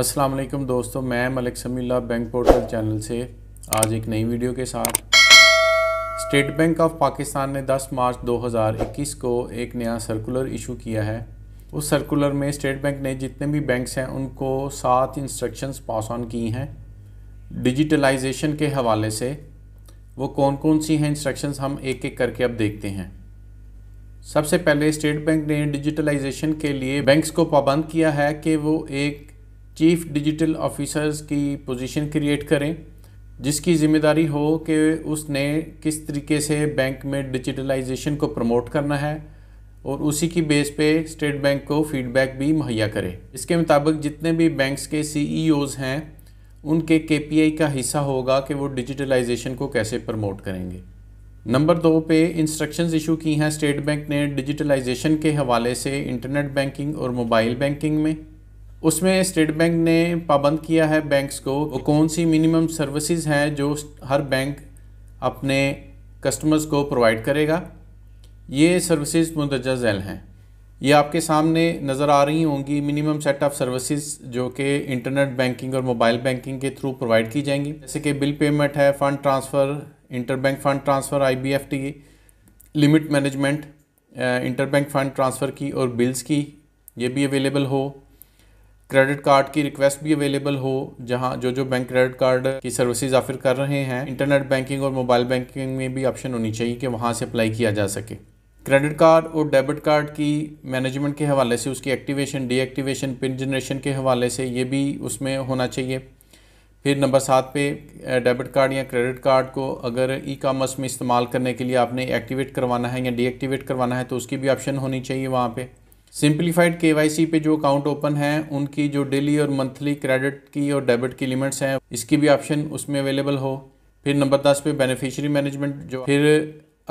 अस्सलाम वालेकुम दोस्तों मैं Malik Samila bank portal channel से आज एक नई वीडियो के साथ स्टेट बैंक ऑफ पाकिस्तान ने 10 मार्च 2021 को एक नया सर्कुलर इशू किया है उस सर्कुलर में स्टेट बैंक ने जितने भी बैंक्स हैं उनको सात इंस्ट्रक्शंस पास ऑन की हैं डिजिटलाइजेशन के हवाले से वो कौन कौन सी हैं इंस्ट्रक्शंस हम एक एक करके अब देखते हैं सबसे पहले स्टेट बैंक ने डिजिटलाइजेशन के लिए बैंक्स को पाबंद किया है कि वो एक चीफ डिजिटल ऑफिसर्स की पोजीशन क्रिएट करें जिसकी ज़िम्मेदारी हो कि उसने किस तरीके से बैंक में डिजिटलाइजेशन को प्रमोट करना है और उसी की बेस पे स्टेट बैंक को फीडबैक भी मुहैया करें इसके मुताबिक जितने भी बैंक्स के सीईओज e हैं उनके केपीआई का हिस्सा होगा कि वो डिजिटलाइजेशन को कैसे प्रमोट करेंगे नंबर दो पे इंस्ट्रक्शंस इशू की हैं स्टेट बैंक ने डिजिटलाइजेशन के हवाले से इंटरनेट बैंकिंग और मोबाइल बैंकिंग में उसमें स्टेट बैंक ने पाबंद किया है बैंक्स को वो कौन सी मिनिमम सर्विसेज हैं जो हर बैंक अपने कस्टमर्स को प्रोवाइड करेगा ये सर्विसेज मुंदजा झैल हैं ये आपके सामने नज़र आ रही होंगी मिनिमम सेट ऑफ़ सर्विसेज जो कि इंटरनेट बैंकिंग और मोबाइल बैंकिंग के थ्रू प्रोवाइड की जाएंगी जैसे कि बिल पेमेंट है fund transfer interbank fund transfer IBFT limit management interbank fund transfer की और बिल्स की ये भी अवेलेबल हो क्रेडिट कार्ड की रिक्वेस्ट भी अवेलेबल हो जहां जो जो बैंक क्रेडिट कार्ड की सर्विसेज ऑफर कर रहे हैं इंटरनेट बैंकिंग और मोबाइल बैंकिंग में भी ऑप्शन होनी चाहिए कि वहां से अप्लाई किया जा सके क्रेडिट कार्ड और डेबिट कार्ड की मैनेजमेंट के हवाले से उसकी एक्टिवेशन डीएक्टिवेशन पिन जनरेशन के हवाले से ये भी उसमें होना चाहिए फिर नंबर सात पे डेबिट कार्ड या क्रेडिट कार्ड को अगर ई कामर्स में इस्तेमाल करने के लिए आपने एक्टिवेट करवाना है या डीएक्टिवेट करवाना है तो उसकी भी ऑप्शन होनी चाहिए वहाँ पर सिंप्लीफाइड के पे जो अकाउंट ओपन है उनकी जो डेली और मंथली क्रेडिट की और डेबिट की लिमिट्स हैं इसकी भी ऑप्शन उसमें अवेलेबल हो फिर नंबर दस पे बेनिफिशियरी मैनेजमेंट जो फिर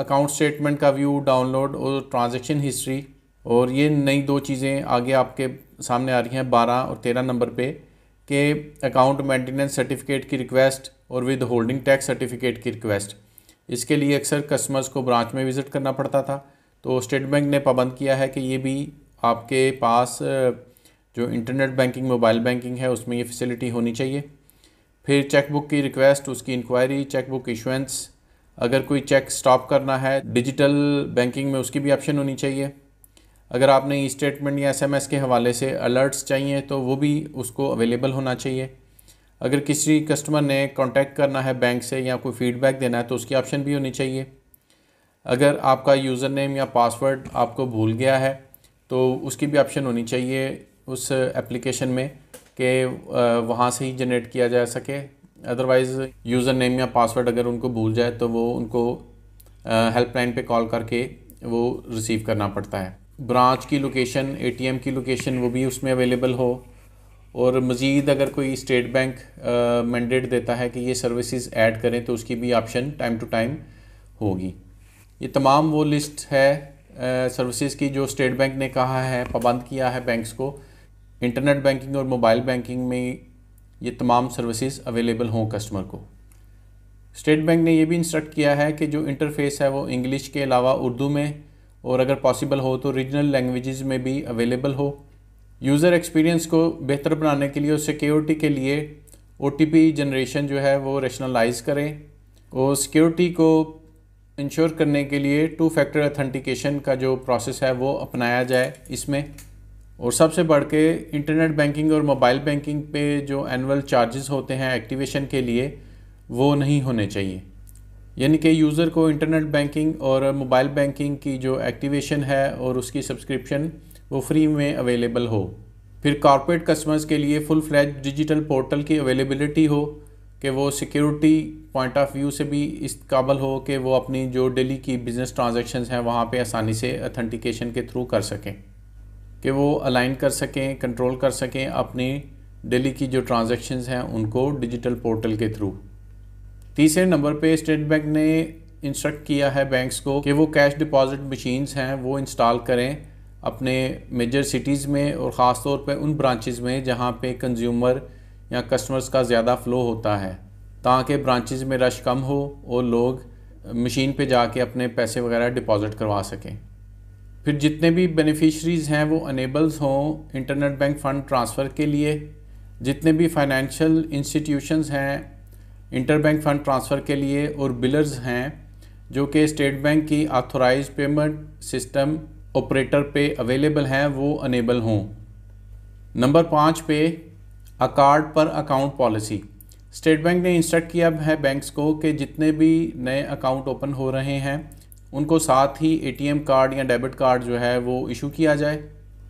अकाउंट स्टेटमेंट का व्यू डाउनलोड और ट्रांजेक्शन हिस्ट्री और ये नई दो चीज़ें आगे आपके सामने आ रही हैं बारह और तेरह नंबर पर के अकाउंट मेंटेनेंस सर्टिफिकेट की रिक्वेस्ट और विद होल्डिंग टैक्स सर्टिफिकेट की रिक्वेस्ट इसके लिए अक्सर कस्टमर्स को ब्रांच में विज़िट करना पड़ता था तो स्टेट बैंक ने पाबंद किया है कि ये भी आपके पास जो इंटरनेट बैंकिंग मोबाइल बैंकिंग है उसमें ये फैसिलिटी होनी चाहिए फिर चेकबुक की रिक्वेस्ट उसकी इंक्वायरी चेकबुक इशुएंस अगर कोई चेक स्टॉप करना है डिजिटल बैंकिंग में उसकी भी ऑप्शन होनी चाहिए अगर आपने ई स्टेटमेंट या एसएमएस के हवाले से अलर्ट्स चाहिए तो वो भी उसको अवेलेबल होना चाहिए अगर किसी कस्टमर ने कांटेक्ट करना है बैंक से या कोई फीडबैक देना है तो उसकी ऑप्शन भी होनी चाहिए अगर आपका यूज़र नेम या पासवर्ड आपको भूल गया है तो उसकी भी ऑप्शन होनी चाहिए उस एप्लीकेशन में कि वहाँ से ही जनरेट किया जा सके अदरवाइज़ यूज़र नेम या पासवर्ड अगर उनको भूल जाए तो वो उनको हेल्पलाइन पे कॉल करके वो रिसीव करना पड़ता है ब्रांच की लोकेशन एटीएम की लोकेशन वो भी उसमें अवेलेबल हो और मज़ीद अगर कोई स्टेट बैंक मैंडेट देता है कि ये सर्विसेज ऐड करें तो उसकी भी ऑप्शन टाइम टू टाइम होगी ये तमाम वो लिस्ट है सर्विसेज की जो स्टेट बैंक ने कहा है पाबंद किया है बैंक्स को इंटरनेट बैंकिंग और मोबाइल बैंकिंग में ये तमाम सर्विसेज अवेलेबल हों कस्टमर को स्टेट बैंक ने ये भी इंस्ट्रक्ट किया है कि जो इंटरफेस है वो इंग्लिश के अलावा उर्दू में और अगर पॉसिबल हो तो रीजनल लैंग्वेजेस में भी अवेलेबल हो यूज़र एक्सपीरियंस को बेहतर बनाने के लिए और सिक्योरिटी के लिए ओ जनरेशन जो है वो रेशनलाइज करें और सिक्योरिटी को इंश्योर करने के लिए टू फैक्टर अथेंटिकेशन का जो प्रोसेस है वो अपनाया जाए इसमें और सबसे बढ़ के इंटरनेट बैंकिंग और मोबाइल बैंकिंग पे जो एनुअल चार्जेस होते हैं एक्टिवेशन के लिए वो नहीं होने चाहिए यानी कि यूज़र को इंटरनेट बैंकिंग और मोबाइल बैंकिंग की जो एक्टिवेशन है और उसकी सब्सक्रिप्शन वो फ्री में अवेलेबल हो फिर कॉरपोरेट कस्टमर्स के लिए फुल फ्लैज डिजिटल पोर्टल की अवेलेबिलिटी हो कि वो सिक्योरिटी पॉइंट ऑफ व्यू से भी इस काबल हो कि वो अपनी जो डेली की बिज़नेस ट्रांज़ेक्शन हैं वहाँ पे आसानी से अथेंटिकेशन के थ्रू कर सकें कि वो अलाइन कर सकें कंट्रोल कर सकें अपनी डेली की जो ट्रांज़ेक्शन हैं उनको डिजिटल पोर्टल के थ्रू तीसरे नंबर पे स्टेट बैंक ने इंस्ट्रक्ट किया है बैंक्स को कि वो कैश डिपॉजिट मशीन्स हैं वो इंस्टॉल करें अपने मेजर सिटीज़ में और ख़ास तौर पे उन ब्रांचेज़ में जहाँ पे कंज्यूमर या कस्टमर्स का ज़्यादा फ़्लो होता है ताकि ब्रांचेज़ में रश कम हो और लोग मशीन पे जाके अपने पैसे वगैरह डिपॉज़िट करवा सकें फिर जितने भी बेनिफिशरीज़ हैं वो अनेबल्स हों इंटरनेट बैंक फ़ंड ट्रांसफ़र के लिए जितने भी फाइनेंशियल इंस्टीट्यूशंस हैं इंटर बैंक फ़ंड ट्रांसफ़र के लिए और बिलर्स हैं जो कि स्टेट बैंक की आथोराइज पेमेंट सिस्टम ऑपरेटर पे अवेलेबल हैं वो अनेबल हों नंबर पाँच पे a card per account policy State Bank ने इंस्ट्रक्ट किया है बैंक्स को कि जितने भी नए अकाउंट ओपन हो रहे हैं उनको साथ ही एटीएम कार्ड या डेबिट कार्ड जो है वो इशू किया जाए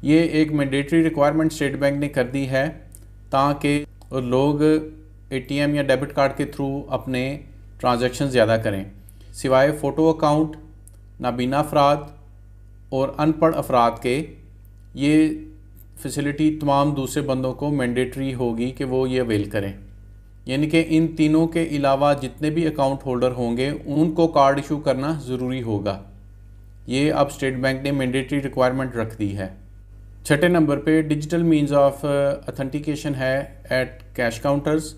ये एक मैंडेटरी रिक्वायरमेंट स्टेट बैंक ने कर दी है ताकि लोग एटीएम या डेबिट कार्ड के थ्रू अपने ट्रांजेक्शन ज़्यादा करें सिवाय फ़ोटो अकाउंट नाबीना अफराद और अनपढ़ अफराद के ये फैसिलिटी तमाम दूसरे बंदों को मैंडेटरी होगी कि वो ये अवेल करें यानी कि इन तीनों के अलावा जितने भी अकाउंट होल्डर होंगे उनको कार्ड इशू करना ज़रूरी होगा ये अब स्टेट बैंक ने मैंडेटरी रिक्वायरमेंट रख दी है छठे नंबर पे डिजिटल मींस ऑफ अथेंटिकेशन है एट कैश काउंटर्स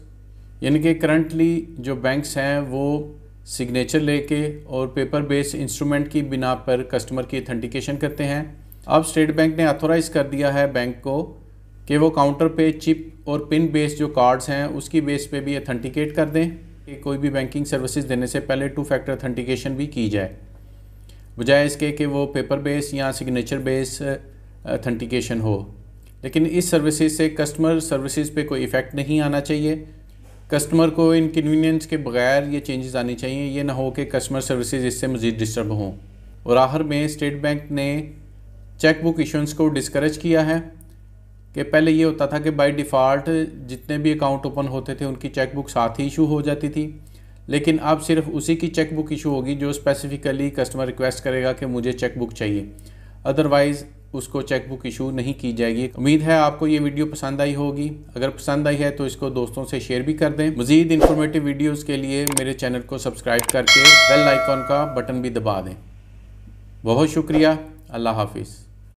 यानी कि करंटली जो बैंक्स हैं वो सिग्नेचर लेके और पेपर बेस्ड इंस्ट्रूमेंट की बिना पर कस्टमर की अथेंटिकेशन करते हैं अब स्टेट बैंक ने अथोराइज कर दिया है बैंक को कि वो काउंटर पे चिप और पिन बेस्ड जो कार्ड्स हैं उसकी बेस पे भी अथेंटिकेट कर दें कि कोई भी बैंकिंग सर्विसेज देने से पहले टू फैक्टर अथेंटिकेशन भी की जाए बजाय इसके कि वो पेपर बेस या सिग्नेचर बेस अथेंटिकेशन हो लेकिन इस सर्विसेज से कस्टमर सर्विसेज पे कोई इफ़ेक्ट नहीं आना चाहिए कस्टमर को इनकनवीनियंस के बगैर ये चेंजेस आनी चाहिए ये ना हो कि कस्टमर सर्विसेज इससे मज़ीद डिस्टर्ब हों और आखिर में स्टेट बैंक ने चेकबुक बुक इशूंस को डिस्करेज किया है कि पहले ये होता था कि बाय डिफ़ॉल्ट जितने भी अकाउंट ओपन होते थे उनकी चेकबुक साथ ही इशू हो जाती थी लेकिन अब सिर्फ उसी की चेकबुक इशू होगी जो स्पेसिफ़िकली कस्टमर रिक्वेस्ट करेगा कि मुझे चेकबुक चाहिए अदरवाइज़ उसको चेकबुक इशू नहीं की जाएगी उम्मीद है आपको ये वीडियो पसंद आई होगी अगर पसंद आई है तो इसको दोस्तों से शेयर भी कर दें मजीद इन्फॉर्मेटिव वीडियोज़ के लिए मेरे चैनल को सब्सक्राइब करके बेल आइकॉन का बटन भी दबा दें बहुत शुक्रिया अल्लाह हाफिज़